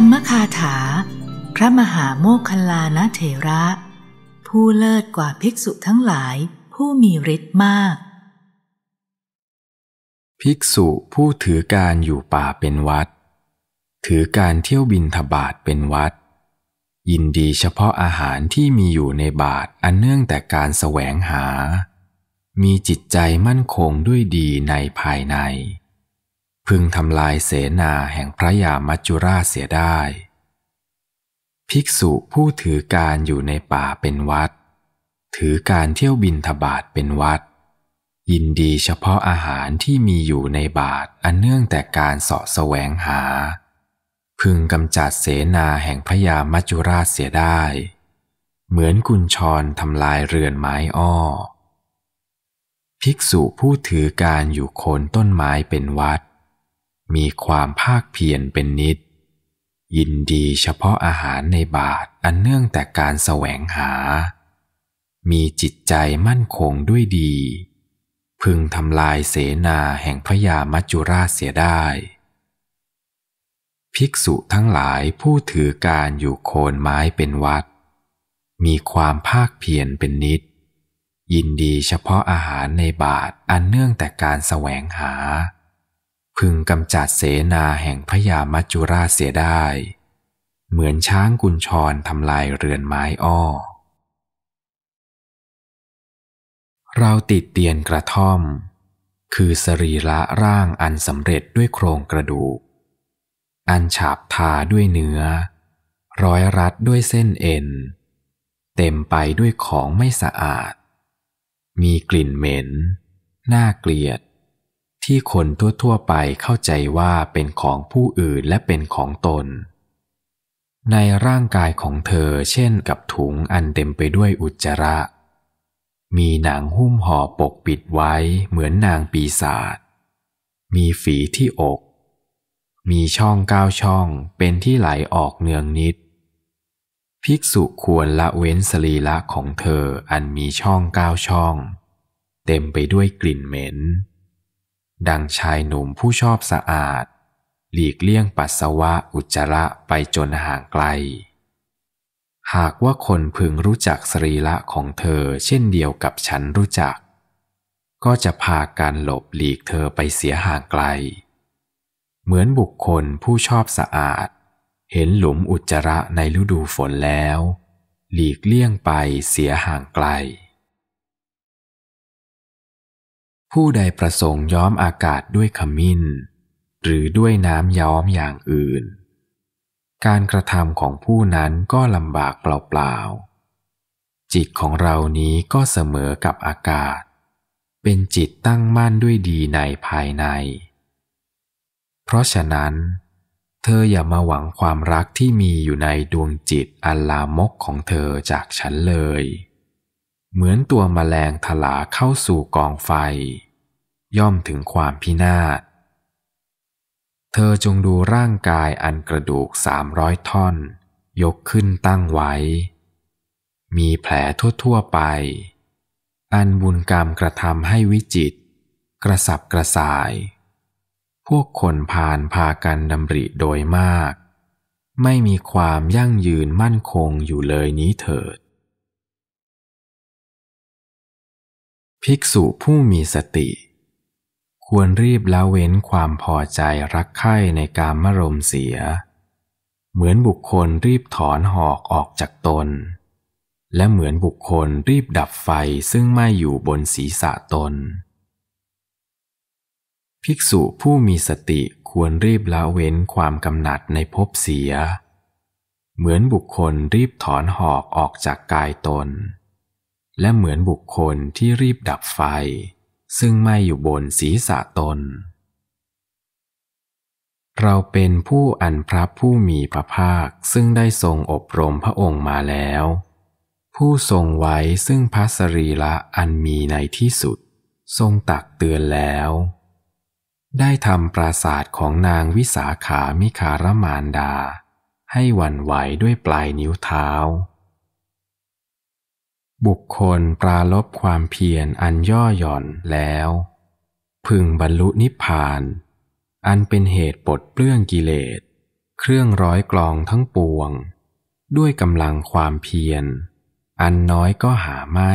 รรมคาถา พระมหาโมคคลานะเถระ ผู้เลิศกว่าภิกษุทั้งหลายผู้มีฤทธิ์มาก ภิกษุผู้ถือการอยู่ป่าเป็นวัด ถือการเที่ยวบินทบาทเป็นวัด ยินดีเฉพาะอาหารที่มีอยู่ในบาทอันเนื่องแต่การแสวงหา มีจิตใจมั่นคงด้วยดีในภายในพึงทำลายเสนาแห่งพระยามัจจุราชเสียได้ ภิกษุ ผู้ถือการอยู่ในป่าเป็นวัด ถือการเที่ยวบินทบาทเป็นวัด ยินดีเฉพาะอาหารที่มีอยู่ในบาทอันเนื่องแต่การเสาะแสวงหา พึงกำจัดเสนาแห่งพระยามัจจุราชเสียได้ เหมือนกุญชรทำลายเรือนไม้อ้อภิกษุผู้ถือการอยู่โคนต้นไม้เป็นวัดมีความภาคเพียรเป็นนิด ยินดีเฉพาะอาหารในบาทอันเนื่องแต่การแสวงหา มีจิตใจมั่นคงด้วยดี พึงทำลายเสนาแห่งพระยามัจจุราชเสียได้ ภิกษุทั้งหลายผู้ถือการอยู่โคนไม้เป็นวัด มีความภาคเพียรเป็นนิด ยินดีเฉพาะอาหารในบาทอันเนื่องแต่การแสวงหาพึงกำจัดเสนาแห่งพระยามัจจุราชเสียได้ เหมือนช้างกุญชรทำลายเรือนไม้อ้อ เราติดเตียนกระท่อม คือสรีระร่างอันสำเร็จด้วยโครงกระดูก อันฉาบทาด้วยเนื้อ ร้อยรัดด้วยเส้นเอ็น เต็มไปด้วยของไม่สะอาด มีกลิ่นเหม็น น่าเกลียดที่คนทั่ว ๆไปเข้าใจว่าเป็นของผู้อื่นและเป็นของตน ในร่างกายของเธอ เช่นกับถุงอันเต็มไปด้วยอุจจาระ มีหนังหุ้มห่อปกปิดไว้เหมือนนางปีศาจ มีฝีที่อก มีช่องก้าวช่องเป็นที่ไหลออกเนืองนิด ภิกษุควรละเว้นสรีละของเธออันมีช่องก้าวช่อง เต็มไปด้วยกลิ่นเหม็นดังชายหนุ่มผู้ชอบสะอาด หลีกเลี่ยงปัสสาวะอุจจาระไปจนห่างไกล หากว่าคนพึงรู้จักสรีละของเธอ เช่นเดียวกับฉันรู้จัก ก็จะพาการหลบหลีกเธอไปเสียห่างไกล เหมือนบุคคลผู้ชอบสะอาด เห็นหลุมอุจจาระในฤดูฝนแล้ว หลีกเลี่ยงไปเสียห่างไกลผู้ใดประสงค์ย้อมอากาศด้วยขมิ้น หรือด้วยน้ำย้อมอย่างอื่น การกระทำของผู้นั้นก็ลำบากเปล่าๆ จิตของเรานี้ก็เสมอกับอากาศ เป็นจิตตั้งมั่นด้วยดีในภายใน เพราะฉะนั้น เธออย่ามาหวังความรักที่มีอยู่ในดวงจิตอัลลามกของเธอจากฉันเลยเหมือนตัวมแมลงถลาเข้าสู่กองไฟ ย่อมถึงความพินาศเธอจงดูร่างกายอันกระดูกสามร้อยท่อน ยกขึ้นตั้งไว้ มีแผลทั่วๆไป อันบุญกรรมกระทำให้วิจิต กระสับกระส่าย พวกคนผ่านพากันดำริโดยมาก ไม่มีความยั่งยืนมั่นคงอยู่เลยนี้เถิดภิกษุผู้มีสติ ควรรีบละเว้นความพอใจรักใคร่ในการมรมเสีย เหมือนบุคคลรีบถอนหอกออกจากตน และเหมือนบุคคลรีบดับไฟซึ่งไม่อยู่บนศีรษะตน ภิกษุผู้มีสติควรรีบละเว้นความกำหนัดในภพเสีย เหมือนบุคคลรีบถอนหอกออกจากกายตนและเหมือนบุคคลที่รีบดับไฟ ซึ่งไม่อยู่บนศีรษะตน เราเป็นผู้อันพระผู้มีพระภาคซึ่งได้ทรงอบรมพระองค์มาแล้ว ผู้ทรงไว้ซึ่งพระสรีละอันมีในที่สุด ทรงตักเตือนแล้ว ได้ทำปราศาสตร์ของนางวิสาขามิคารมานดา ให้วันไหวด้วยปลายนิ้วเท้าบุคคลปราลบความเพียรอันย่อหย่อนแล้ว พึงบรรลุนิพพาน อันเป็นเหตุปลดเปลื้องกิเลสเครื่องร้อยกลองทั้งปวง ด้วยกำลังความเพียร อันน้อยก็หาไม่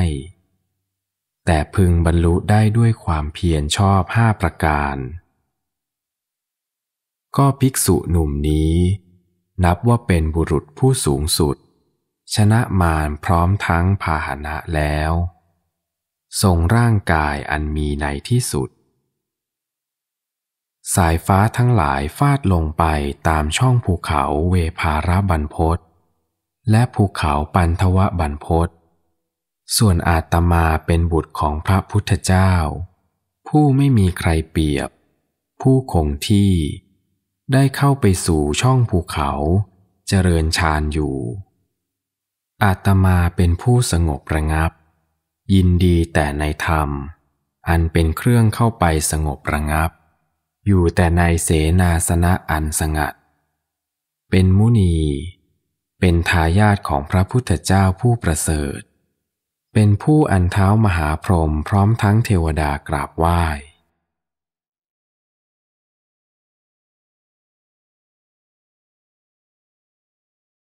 แต่พึงบรรลุได้ด้วยความเพียรชอบห้าประการ ก็ภิกษุหนุ่มนี้ นับว่าเป็นบุรุษผู้สูงสุดชนะมารพร้อมทั้งพาหนะแล้ว ทรงร่างกายอันมีในที่สุด สายฟ้าทั้งหลายฟาดลงไปตามช่องภูเขาเวภาระบันพศและภูเขาปันทวะบันพศส่วนอาตมาเป็นบุตรของพระพุทธเจ้า ผู้ไม่มีใครเปรียบ ผู้คงที่ได้เข้าไปสู่ช่องภูเขาเจริญฌานอยู่อาตมาเป็นผู้สงบระงับ ยินดีแต่ในธรรม อันเป็นเครื่องเข้าไปสงบระงับ อยู่แต่ในเสนาสนะอันสงัด เป็นมุนี เป็นทายาทของพระพุทธเจ้าผู้ประเสริฐ เป็นผู้อันเท้ามหาพรหมพร้อมทั้งเทวดากราบไหว้